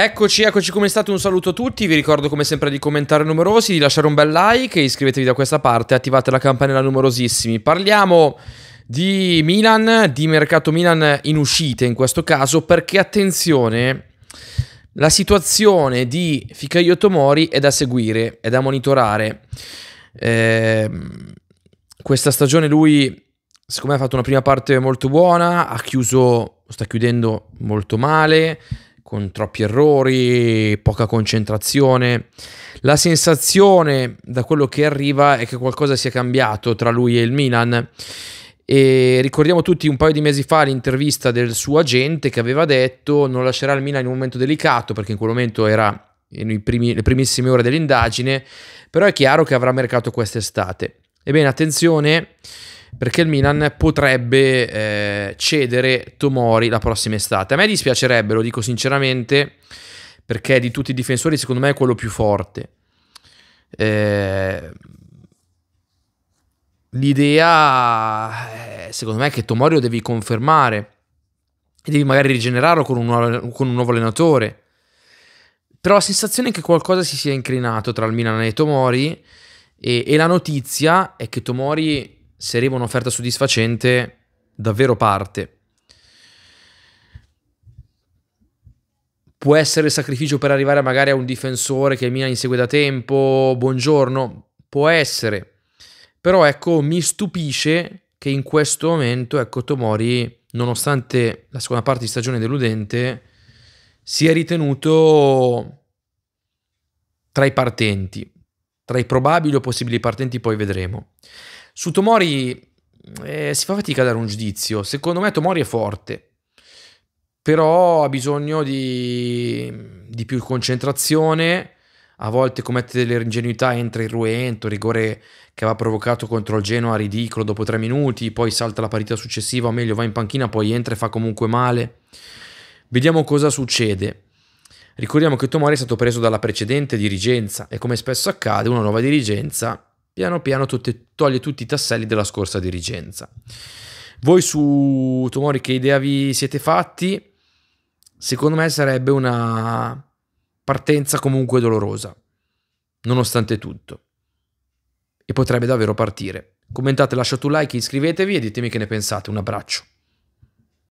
Eccoci, eccoci come state, un saluto a tutti, vi ricordo come sempre di commentare numerosi, di lasciare un bel like, iscrivetevi da questa parte, attivate la campanella numerosissimi. Parliamo di Milan, di mercato Milan in uscita in questo caso, perché attenzione, la situazione di Fikayo Tomori è da seguire, è da monitorare. Eh, questa stagione lui, secondo me, ha fatto una prima parte molto buona, ha chiuso, sta chiudendo molto male, con troppi errori, poca concentrazione. La sensazione da quello che arriva è che qualcosa sia cambiato tra lui e il Milan. E ricordiamo tutti un paio di mesi fa l'intervista del suo agente che aveva detto non lascerà il Milan in un momento delicato perché in quel momento era primi, le primissime ore dell'indagine, però è chiaro che avrà mercato quest'estate. Ebbene, attenzione perché il Milan potrebbe eh, cedere Tomori la prossima estate. A me dispiacerebbe, lo dico sinceramente, perché di tutti i difensori secondo me è quello più forte. Eh, l'idea, eh, secondo me, è che Tomori lo devi confermare e devi magari rigenerarlo con un nuovo, con un nuovo allenatore. Però la sensazione è che qualcosa si sia incrinato tra il Milan e Tomori e, e la notizia è che Tomori se arriva un'offerta soddisfacente, davvero parte. Può essere il sacrificio per arrivare magari a un difensore che mi Milan insegue da tempo, buongiorno, può essere. Però ecco, mi stupisce che in questo momento, ecco, Tomori, nonostante la seconda parte di stagione deludente, sia ritenuto tra i partenti, tra i probabili o possibili partenti, poi vedremo. Su Tomori eh, si fa fatica a dare un giudizio. Secondo me Tomori è forte, però ha bisogno di, di più concentrazione. A volte commette delle ingenuità, entra il Ruento, rigore che aveva provocato contro il Genoa ridicolo dopo tre minuti, poi salta la partita successiva, o meglio va in panchina, poi entra e fa comunque male. Vediamo cosa succede. Ricordiamo che Tomori è stato preso dalla precedente dirigenza e come spesso accade una nuova dirigenza piano piano tutte, toglie tutti i tasselli della scorsa dirigenza. Voi su Tomori che idea vi siete fatti? Secondo me sarebbe una partenza comunque dolorosa, nonostante tutto. E potrebbe davvero partire. Commentate, lasciate un like, iscrivetevi e ditemi che ne pensate. Un abbraccio.